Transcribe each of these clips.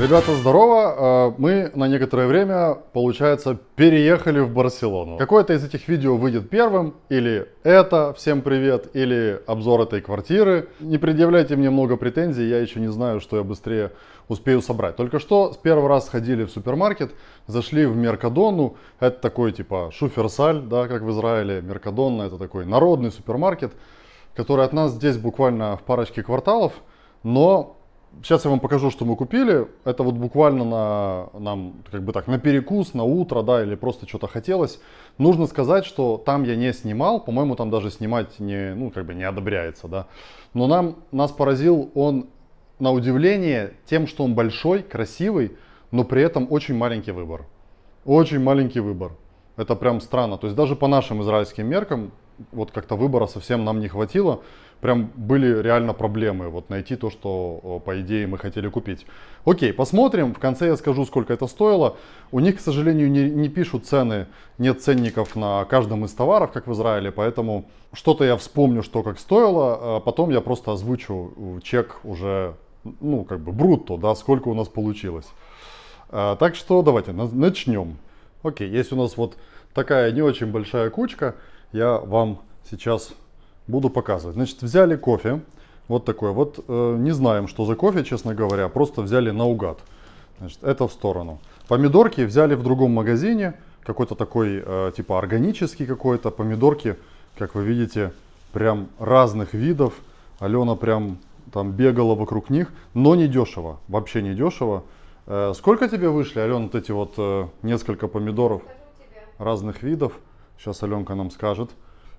Ребята, здорово! Э, мы на некоторое время, получается, переехали в Барселону. Какое-то из этих видео выйдет первым, или это, всем привет, или обзор этой квартиры. Не предъявляйте мне много претензий, я еще не знаю, что я быстрее успею собрать. Только что с первого раз ходили в супермаркет, зашли в Меркадону, это такой типа шуферсаль, да, как в Израиле, Меркадонна, это такой народный супермаркет, который от нас здесь буквально в парочке кварталов, но Сейчас я вам покажу, что мы купили. Это вот буквально на, нам, как бы так, на перекус, на утро, да, или просто что-то хотелось. Нужно сказать, что там я не снимал, по-моему, там даже снимать не, ну, как бы не одобряется, да. Но нам, нас поразил он на удивление тем, что он большой, красивый, но при этом очень маленький выбор. Очень маленький выбор. Это прям странно. То есть даже по нашим израильским меркам вот как-то выбора совсем нам не хватило. Прям были реально проблемы вот найти то, что по идее мы хотели купить. Окей, посмотрим. В конце я скажу, сколько это стоило. У них, к сожалению, не, не пишут цены, нет ценников на каждом из товаров, как в Израиле, поэтому что-то я вспомню, что как стоило, а потом я просто озвучу э, чек уже, ну, как бы брутто, да, сколько у нас получилось. А, так что давайте начнем. Окей, есть у нас вот такая не очень большая кучка я вам сейчас буду показывать. Значит, взяли кофе, вот такой вот, э, не знаем, что за кофе, честно говоря, просто взяли наугад. Значит, это в сторону. Помидорки взяли в другом магазине, какой-то такой, э, типа органический какой-то, помидорки, как вы видите, прям разных видов. Алена прям там бегала вокруг них, но не дешево, вообще не дешево. Э, сколько тебе вышли, Алена, вот эти вот э, несколько помидоров разных видов? Сейчас Аленка нам скажет.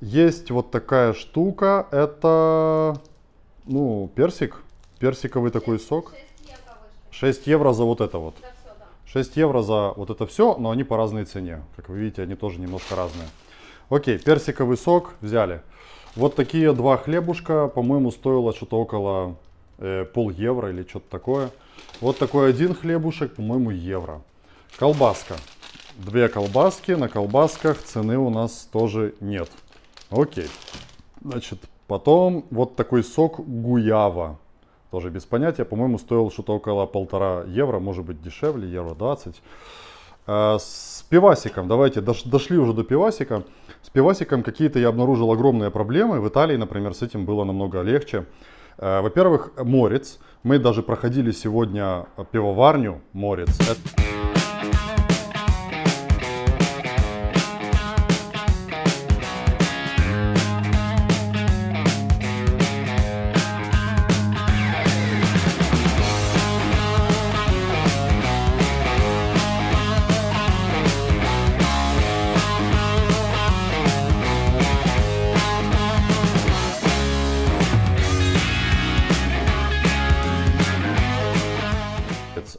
Есть вот такая штука. Это, ну, персик. Персиковый 6, такой сок. 6 евро, за вот это вот. За 6 евро за вот это все, но они по разной цене. Как вы видите, они тоже немножко разные. Окей, персиковый сок взяли. Вот такие два хлебушка, по-моему, стоило что-то около э, пол евро или что-то такое. Вот такой один хлебушек, по-моему, евро. Колбаска две колбаски. На колбасках цены у нас тоже нет. Окей. Значит, потом вот такой сок гуява. Тоже без понятия. По-моему, стоил что-то около полтора евро. Может быть, дешевле, евро 20. А, с пивасиком. Давайте, дошли уже до пивасика. С пивасиком какие-то я обнаружил огромные проблемы. В Италии, например, с этим было намного легче. А, во-первых, морец. Мы даже проходили сегодня пивоварню морец. Это...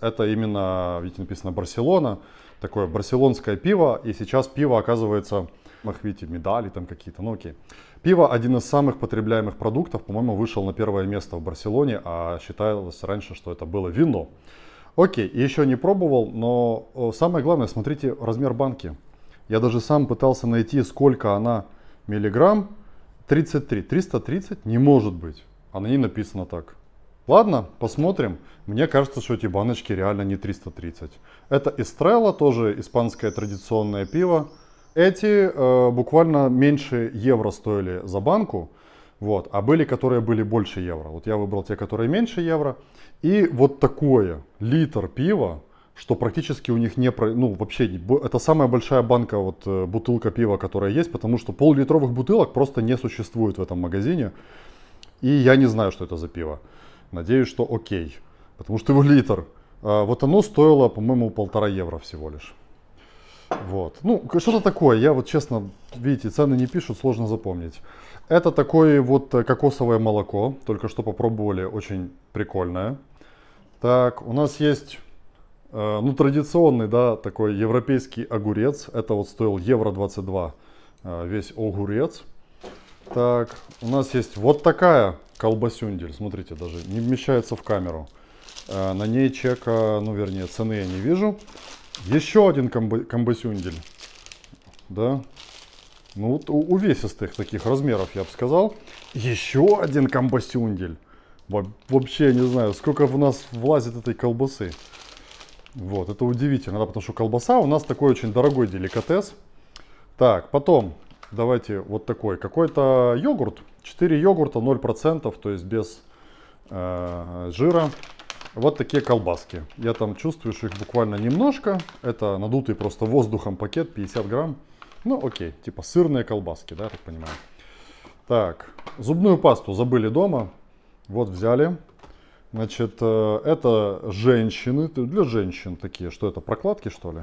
это именно, видите, написано Барселона, такое барселонское пиво, и сейчас пиво оказывается, ах, видите, медали там какие-то, ну окей. Пиво один из самых потребляемых продуктов, по-моему, вышел на первое место в Барселоне, а считалось раньше, что это было вино. Окей, еще не пробовал, но самое главное, смотрите размер банки. Я даже сам пытался найти, сколько она миллиграмм. 33. 330 не может быть. А на ней написано так. Ладно, посмотрим. Мне кажется, что эти баночки реально не 330. Это Estrella, тоже испанское традиционное пиво. Эти э, буквально меньше евро стоили за банку. Вот, а были, которые были больше евро. Вот я выбрал те, которые меньше евро. И вот такое, литр пива, что практически у них не, ну вообще, это самая большая банка, вот э, бутылка пива, которая есть, потому что пол-литровых бутылок просто не существует в этом магазине. И я не знаю, что это за пиво. Надеюсь, что окей, потому что его литр. А, вот оно стоило, по-моему, полтора евро всего лишь. Вот. Ну, что-то такое. Я вот честно, видите, цены не пишут, сложно запомнить. Это такое вот э, кокосовое молоко. Только что попробовали, очень прикольное. Так, у нас есть, э, ну, традиционный, да, такой европейский огурец. Это вот стоил евро 22 э, весь огурец. Так, у нас есть вот такая колбасюндель. Смотрите, даже не вмещается в камеру. Э, на ней чека, ну вернее, цены я не вижу. Еще один комбасюндель, Да. Ну вот увесистых таких размеров, я бы сказал. Еще один комбасюндель. вообще не знаю, сколько в нас влазит этой колбасы. Вот, это удивительно, да, потому что колбаса у нас такой очень дорогой деликатес. Так, потом Давайте вот такой. Какой-то йогурт. 4 йогурта, 0%, то есть без э, жира. Вот такие колбаски. Я там чувствую, что их буквально немножко. Это надутый просто воздухом пакет, 50 грамм. Ну окей, типа сырные колбаски, да, я так понимаю. Так, зубную пасту забыли дома. Вот взяли. Значит, э, это женщины, для женщин такие, что это, прокладки что ли?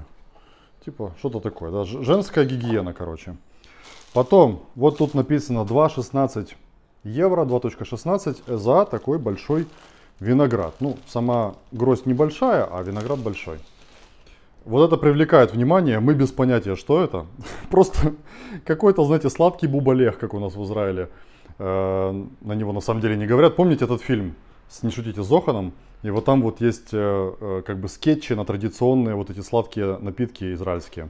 Типа, что-то такое, да, женская гигиена, короче. Потом, вот тут написано 2,16 евро, 2.16 за такой большой виноград. Ну, сама гроздь небольшая, а виноград большой. Вот это привлекает внимание, мы без понятия, что это. Просто какой-то, знаете, сладкий бубалех, как у нас в Израиле. Э, на него на самом деле не говорят. Помните этот фильм с «Не шутите с Зоханом»? И вот там вот есть э, э, как бы скетчи на традиционные вот эти сладкие напитки израильские.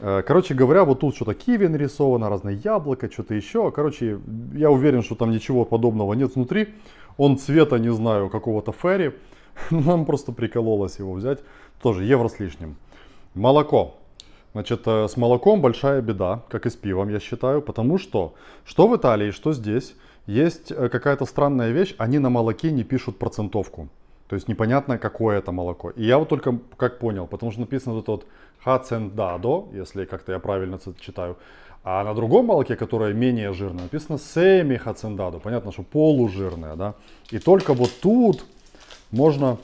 Э, короче говоря, вот тут что-то киви нарисовано, разное яблоко, что-то еще. Короче, я уверен, что там ничего подобного нет внутри. Он цвета, не знаю, какого-то ферри. Ну, нам просто прикололось его взять. Тоже евро с лишним. Молоко. Значит, э, с молоком большая беда, как и с пивом, я считаю, потому что что в Италии, что здесь, есть э, какая-то странная вещь, они на молоке не пишут процентовку. То есть непонятно, какое это молоко. И я вот только как понял, потому что написано вот этот хацендадо, если как-то я правильно читаю. А на другом молоке, которое менее жирное, написано семи хацендадо. Понятно, что полужирное, да. И только вот тут можно...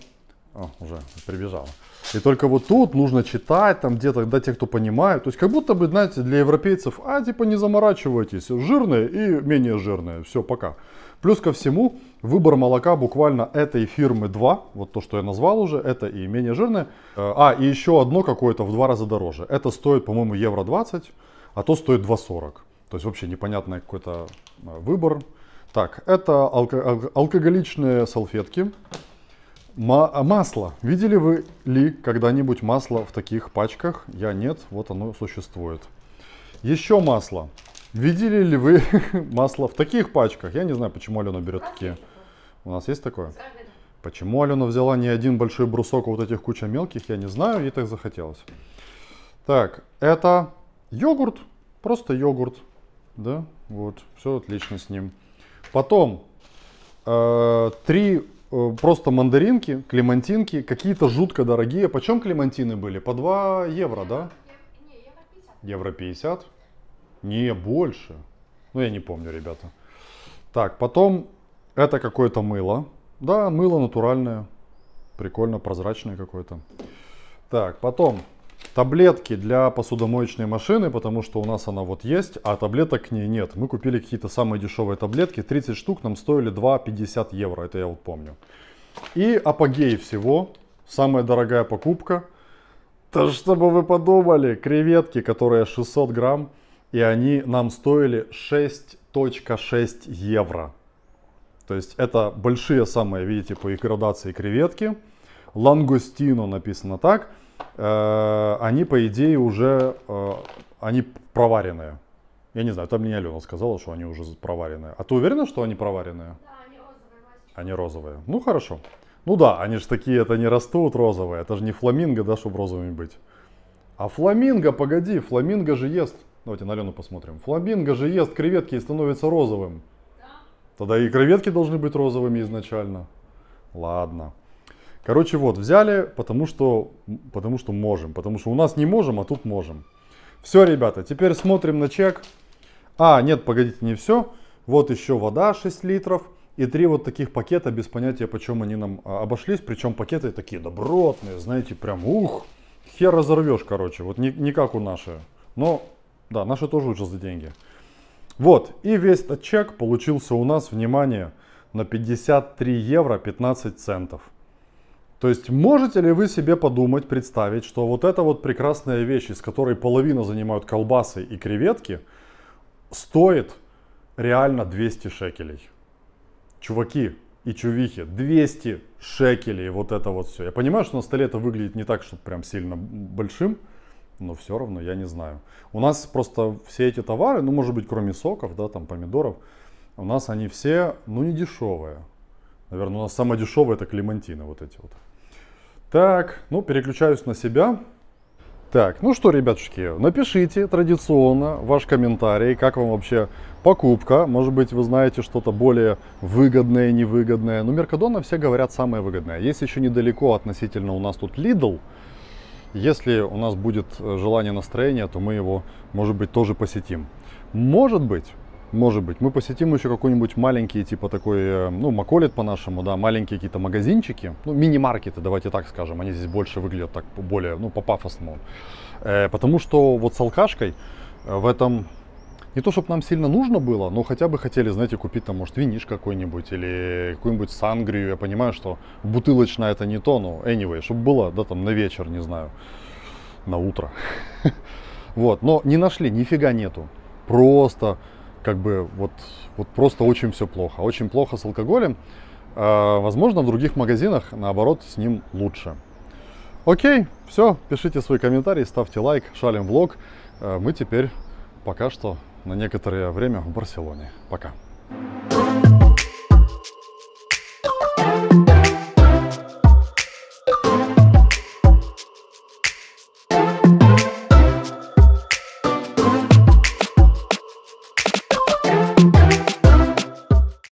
О, а, уже прибежало. И только вот тут нужно читать, там где-то, да, те, кто понимают. То есть как будто бы, знаете, для европейцев, а, типа, не заморачивайтесь, жирное и менее жирное. Все, пока. Плюс ко всему, выбор молока буквально этой фирмы 2, вот то, что я назвал уже, это и менее жирное. А, и еще одно какое-то в два раза дороже. Это стоит, по-моему, евро 20, а то стоит 2,40. То есть вообще непонятный какой-то а, выбор. Так, это алко алкоголичные салфетки. Ма а масло. Видели вы ли когда-нибудь масло в таких пачках? Я нет, вот оно существует. Еще масло. Видели ли вы масло в таких пачках? Я не знаю, почему Алена берет такие. У нас есть такое? Почему Алена взяла не один большой брусок а вот этих куча мелких, я не знаю, ей так захотелось. Так, это йогурт, просто йогурт, да, вот, все отлично с ним. Потом э, три э, просто мандаринки, клемантинки, какие-то жутко дорогие. Почем клемантины были? По 2 евро, да? Евро 50. Евро 50. Не, больше. Ну, я не помню, ребята. Так, потом это какое-то мыло. Да, мыло натуральное. Прикольно, прозрачное какое-то. Так, потом таблетки для посудомоечной машины, потому что у нас она вот есть, а таблеток к ней нет. Мы купили какие-то самые дешевые таблетки. 30 штук нам стоили 2,50 евро, это я вот помню. И апогей всего, самая дорогая покупка. То, чтобы вы подумали, креветки, которые 600 грамм, и они нам стоили 6.6 евро. То есть это большие самые, видите, по их градации креветки. Лангустину написано так. Э, они, по идее, уже э, они проваренные. Я не знаю, там мне Алена сказала, что они уже проваренные. А ты уверена, что они проваренные? Да, они розовые. Они розовые. Ну, хорошо. Ну да, они же такие, это не растут розовые. Это же не фламинго, да, чтобы розовыми быть. А фламинго, погоди, фламинго же ест. Давайте на Лену посмотрим. Фламинго же ест креветки и становится розовым. Да. Тогда и креветки должны быть розовыми изначально. Ладно. Короче, вот, взяли, потому что, потому что можем. Потому что у нас не можем, а тут можем. Все, ребята, теперь смотрим на чек. А, нет, погодите, не все. Вот еще вода 6 литров. И три вот таких пакета, без понятия, почем они нам а, обошлись. Причем пакеты такие добротные, знаете, прям ух. Хер разорвешь, короче. Вот не, не как у нашей. Но да, наши тоже учат за деньги. Вот, и весь этот чек получился у нас, внимание, на 53 евро 15 центов. То есть можете ли вы себе подумать, представить, что вот эта вот прекрасная вещь, из которой половина занимают колбасы и креветки, стоит реально 200 шекелей. Чуваки и чувихи, 200 шекелей вот это вот все. Я понимаю, что на столе это выглядит не так, чтобы прям сильно большим, но все равно я не знаю. У нас просто все эти товары, ну, может быть, кроме соков, да, там, помидоров, у нас они все, ну, не дешевые. Наверное, у нас самое дешевое это клемантины вот эти вот. Так, ну, переключаюсь на себя. Так, ну что, ребятушки, напишите традиционно ваш комментарий, как вам вообще покупка. Может быть, вы знаете что-то более выгодное, невыгодное. Ну, Меркадона все говорят самое выгодное. Есть еще недалеко относительно у нас тут лидл если у нас будет э, желание настроения, то мы его, может быть, тоже посетим. Может быть, может быть, мы посетим еще какой-нибудь маленький, типа такой, э, ну, маколит по-нашему, да, маленькие какие-то магазинчики, ну, мини-маркеты, давайте так скажем, они здесь больше выглядят так более, ну, по-пафосному. Э, потому что вот с алкашкой э, в этом не то, чтобы нам сильно нужно было, но хотя бы хотели, знаете, купить там, может, виниш какой-нибудь или какую-нибудь сангрию. Я понимаю, что бутылочная это не то, но anyway, чтобы было, да, там, на вечер, не знаю, на утро. Вот, но не нашли, нифига нету. Просто, как бы, вот, вот просто очень все плохо. Очень плохо с алкоголем. А, возможно, в других магазинах, наоборот, с ним лучше. Окей, все, пишите свои комментарии, ставьте лайк, шалим влог. А, мы теперь пока что на некоторое время в Барселоне. Пока.